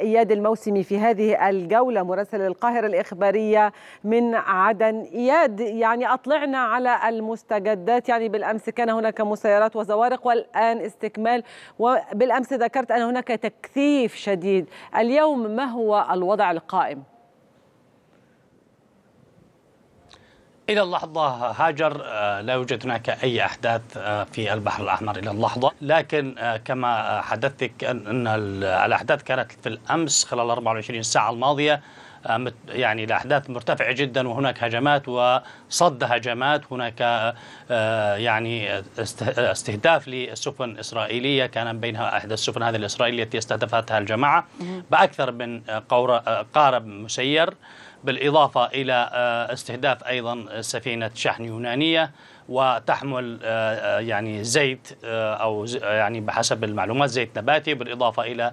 إياد الموسمي في هذه الجولة مراسل القاهرة الإخبارية من عدن إياد يعني أطلعنا على المستجدات يعني بالأمس كان هناك مسيرات وزوارق والآن استكمال وبالأمس ذكرت أن هناك تكثيف شديد اليوم ما هو الوضع القائم؟ إلى اللحظة هاجر آه، لا يوجد هناك أي أحداث آه، في البحر الأحمر إلى اللحظة لكن آه، كما حدثتك أن الأحداث كانت في الأمس خلال 24 ساعة الماضية يعني الاحداث مرتفعه جدا وهناك هجمات وصد هجمات هناك يعني استهداف لسفن اسرائيليه كان بينها احدى السفن هذه الاسرائيليه التي استهدفتها الجماعه باكثر من قارب مسير بالإضافة إلى آه، استهداف أيضا سفينة شحن يونانية وتحمل آه، آه، يعني زيت او يعني بحسب المعلومات زيت نباتي بالاضافه الى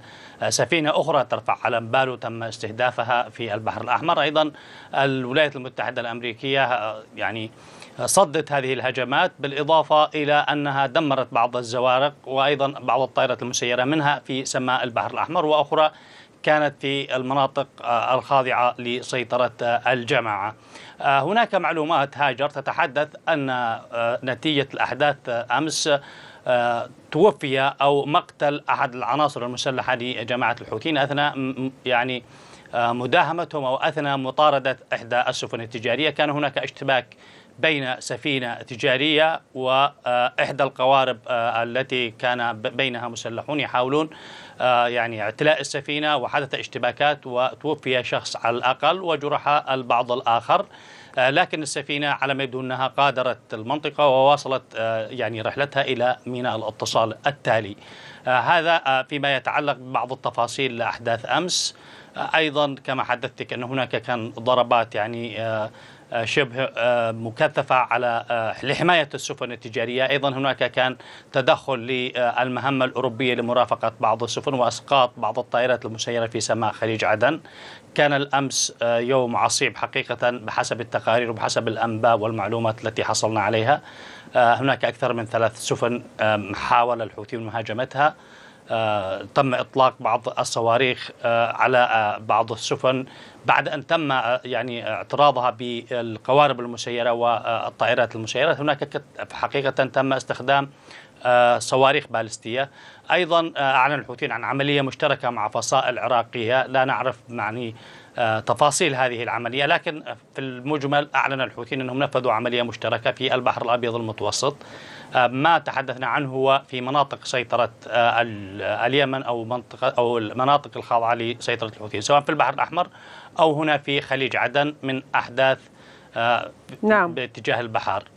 سفينه اخرى ترفع علم بالو تم استهدافها في البحر الاحمر ايضا الولايات المتحده الامريكيه يعني صدت هذه الهجمات بالاضافه الى انها دمرت بعض الزوارق وايضا بعض الطائرات المسيره منها في سماء البحر الاحمر واخرى كانت في المناطق آه، الخاضعة لسيطرة آه، الجماعة آه، هناك معلومات هاجر تتحدث أن نتيجة الأحداث أمس توفي أو مقتل أحد العناصر المسلحة لجماعة الحوثيين أثناء يعني مداهمتهم أو أثناء مطاردة إحدى السفن التجارية كان هناك اشتباك بين سفينة تجارية وإحدى آه، القوارب آه، التي كان بينها مسلحون يحاولون آه، يعني اعتلاء السفينة وحدث اشتباكات وتوفي شخص على الأقل وجرح البعض الآخر لكن السفينة على ما يبدو أنها غادرت المنطقة وواصلت يعني رحلتها إلى ميناء الاتصال التالي هذا فيما يتعلق ببعض التفاصيل لأحداث أمس أيضا كما حدثتك أن هناك كان ضربات يعني شبه آه، مكثفة على آه، لحماية السفن التجارية أيضا هناك كان تدخل للمهمة الأوروبية لمرافقة بعض السفن وإسقاط بعض الطائرات المسيرة في سماء خليج عدن كان الأمس آه، يوم عصيب حقيقة بحسب التقارير وبحسب الأنباء والمعلومات التي حصلنا عليها هناك أكثر من ثلاث سفن حاول الحوثيون مهاجمتها تم إطلاق بعض الصواريخ على بعض السفن بعد أن تم آه، يعني آه، اعتراضها بالقوارب المسيرة والطائرات المسيرة هناك حقيقة تم استخدام آه، صواريخ بالستية أيضا آه، أعلن الحوثيين عن عملية مشتركة مع فصائل عراقية لا نعرف معني آه، تفاصيل هذه العملية لكن في المجمل أعلن الحوثيين أنهم نفذوا عملية مشتركة في البحر الأبيض المتوسط ما تحدثنا عنه هو في مناطق سيطرة اليمن أو منطقة أو المناطق الخاضعة لسيطرة الحوثيين سواء في البحر الأحمر أو هنا في خليج عدن من أحداث نعم. باتجاه البحر